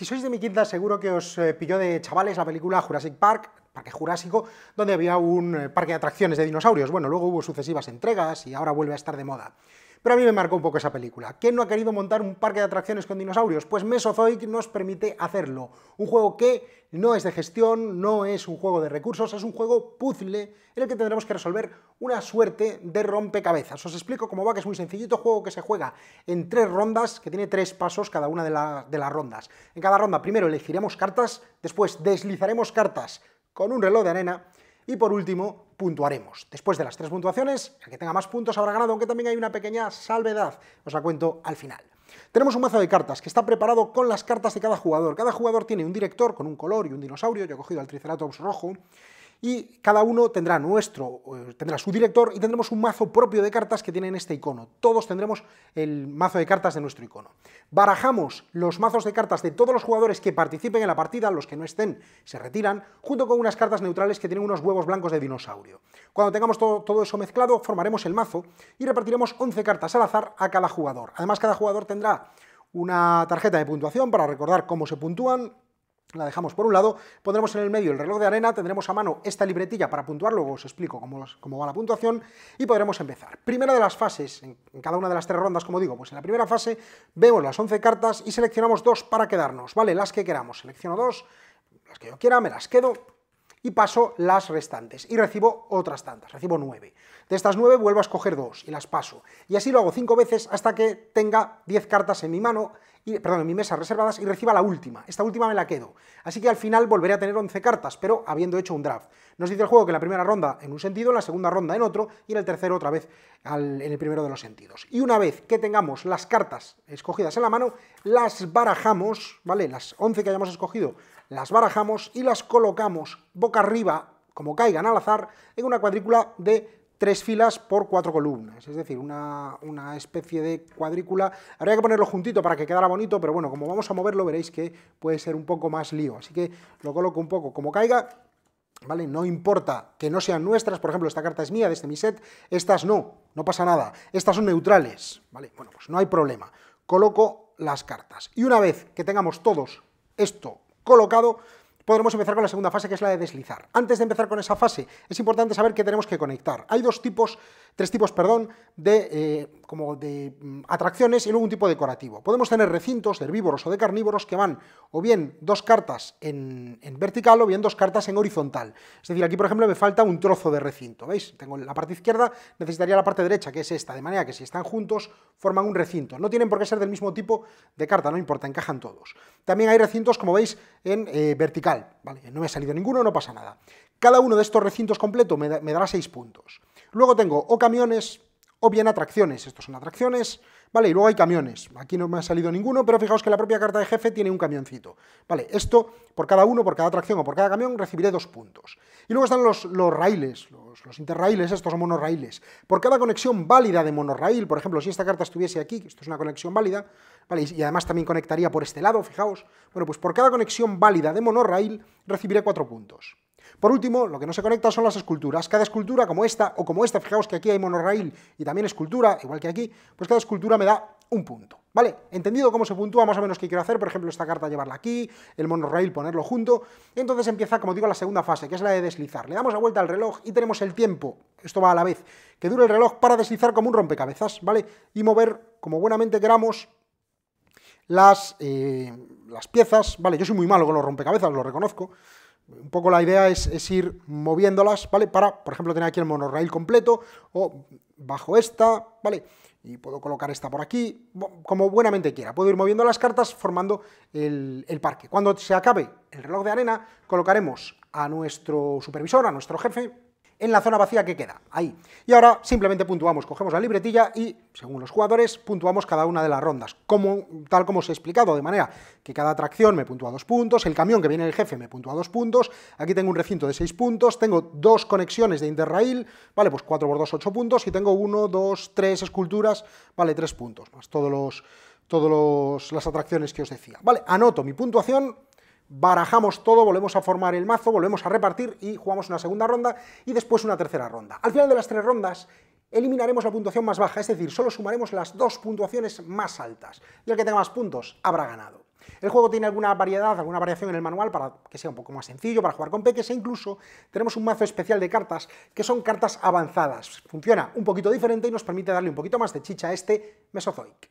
Si sois de mi quinta, seguro que os eh, pilló de chavales la película Jurassic Park, Parque Jurásico, donde había un eh, parque de atracciones de dinosaurios. Bueno, luego hubo sucesivas entregas y ahora vuelve a estar de moda. Pero a mí me marcó un poco esa película. ¿Quién no ha querido montar un parque de atracciones con dinosaurios? Pues Mesozoic nos permite hacerlo. Un juego que no es de gestión, no es un juego de recursos, es un juego puzzle en el que tendremos que resolver una suerte de rompecabezas. Os explico cómo va, que es muy sencillito, juego que se juega en tres rondas, que tiene tres pasos cada una de, de las rondas. En cada ronda primero elegiremos cartas, después deslizaremos cartas con un reloj de arena. Y por último, puntuaremos. Después de las tres puntuaciones, el que tenga más puntos habrá ganado, aunque también hay una pequeña salvedad, os la cuento al final. Tenemos un mazo de cartas que está preparado con las cartas de cada jugador. Cada jugador tiene un director con un color y un dinosaurio, yo he cogido al Triceratops rojo, y cada uno tendrá nuestro, eh, tendrá su director y tendremos un mazo propio de cartas que tienen este icono. Todos tendremos el mazo de cartas de nuestro icono. Barajamos los mazos de cartas de todos los jugadores que participen en la partida, los que no estén se retiran, junto con unas cartas neutrales que tienen unos huevos blancos de dinosaurio. Cuando tengamos todo, todo eso mezclado, formaremos el mazo y repartiremos 11 cartas al azar a cada jugador. Además, cada jugador tendrá una tarjeta de puntuación para recordar cómo se puntúan, la dejamos por un lado, pondremos en el medio el reloj de arena, tendremos a mano esta libretilla para puntuar, luego os explico cómo, cómo va la puntuación y podremos empezar. Primera de las fases, en, cada una de las tres rondas, como digo, pues en la primera fase vemos las 11 cartas y seleccionamos dos para quedarnos, ¿vale? Las que queramos, selecciono dos, las que yo quiera, me las quedo y paso las restantes y recibo otras tantas, recibo nueve. De estas nueve vuelvo a escoger dos y las paso y así lo hago cinco veces hasta que tenga 10 cartas en mi mano perdón, en mi mesa reservadas y reciba la última. Esta última me la quedo. Así que al final volveré a tener 11 cartas, pero habiendo hecho un draft. Nos dice el juego que la primera ronda en un sentido, la segunda ronda en otro y en el tercero otra vez en el primero de los sentidos. Y una vez que tengamos las cartas escogidas en la mano, las barajamos, ¿vale? Las 11 que hayamos escogido, las barajamos y las colocamos boca arriba como caigan al azar, en una cuadrícula de tres filas por cuatro columnas, es decir, una, especie de cuadrícula. Habría que ponerlo juntito para que quedara bonito, pero bueno, como vamos a moverlo veréis que puede ser un poco más lío, así que lo coloco un poco como caiga, ¿vale? No importa que no sean nuestras, por ejemplo, esta carta es mía, de este mi set, estas no, no pasa nada, estas son neutrales, ¿vale? Bueno, pues no hay problema, coloco las cartas. Y una vez que tengamos todos esto colocado, podremos empezar con la segunda fase, que es la de deslizar. Antes de empezar con esa fase, es importante saber qué tenemos que conectar. Hay dos tipos, tres tipos, perdón, de eh, como de mm, atracciones y luego un tipo decorativo. Podemos tener recintos de herbívoros o de carnívoros que van o bien dos cartas en, vertical o bien dos cartas en horizontal. Es decir, aquí por ejemplo me falta un trozo de recinto, ¿veis? Tengo la parte izquierda, necesitaría la parte derecha, que es esta, de manera que si están juntos forman un recinto. No tienen por qué ser del mismo tipo de carta, no importa, encajan todos. También hay recintos, como veis, en eh, vertical, ¿vale? No me ha salido ninguno, no pasa nada. Cada uno de estos recintos completo me, dará seis puntos. Luego tengo o camiones, o bien atracciones. Estos son atracciones, ¿vale? Y luego hay camiones. Aquí no me ha salido ninguno, pero fijaos que la propia carta de jefe tiene un camioncito, ¿vale? Esto, por cada uno, por cada atracción o por cada camión, recibiré dos puntos. Y luego están los, los raíles, los, interraíles, estos son monorraíles. Por cada conexión válida de monorraíl, por ejemplo, si esta carta estuviese aquí, esto es una conexión válida, ¿vale? Y, y además también conectaría por este lado, fijaos. Bueno, pues por cada conexión válida de monorraíl recibiré cuatro puntos. Por último, lo que no se conecta son las esculturas. Cada escultura, como esta o como esta, fijaos que aquí hay monorraíl y también escultura, igual que aquí, pues cada escultura me da un punto. ¿Vale? Entendido cómo se puntúa más o menos qué quiero hacer, por ejemplo, esta carta llevarla aquí, el monorraíl ponerlo junto, entonces empieza, como digo, la segunda fase, que es la de deslizar. Le damos la vuelta al reloj y tenemos el tiempo, esto va a la vez, que dure el reloj para deslizar como un rompecabezas, ¿vale? Y mover, como buenamente queramos, las, eh, las piezas, ¿vale? Yo soy muy malo con los rompecabezas, lo reconozco, un poco la idea es, es, ir moviéndolas, ¿vale? Para, por ejemplo, tener aquí el monorail completo, o bajo esta, ¿vale? Y puedo colocar esta por aquí, como buenamente quiera. Puedo ir moviendo las cartas formando el, el parque. Cuando se acabe el reloj de arena, colocaremos a nuestro supervisor, a nuestro jefe, en la zona vacía que queda, ahí. Y ahora simplemente puntuamos, cogemos la libretilla y, según los jugadores, puntuamos cada una de las rondas, como, tal como os he explicado, de manera que cada atracción me puntúa dos puntos, el camión que viene el jefe me puntúa dos puntos, aquí tengo un recinto de seis puntos, tengo dos conexiones de interrail, vale, pues cuatro por dos ocho puntos, y tengo uno, dos, tres esculturas, vale, tres puntos, más todos los todas las atracciones que os decía. Vale, anoto mi puntuación, barajamos todo, volvemos a formar el mazo, volvemos a repartir y jugamos una segunda ronda y después una tercera ronda. Al final de las tres rondas eliminaremos la puntuación más baja, es decir, solo sumaremos las dos puntuaciones más altas y el que tenga más puntos habrá ganado. El juego tiene alguna variedad, alguna variación en el manual para que sea un poco más sencillo, para jugar con peques e incluso tenemos un mazo especial de cartas que son cartas avanzadas. Funciona un poquito diferente y nos permite darle un poquito más de chicha a este Mesozoic.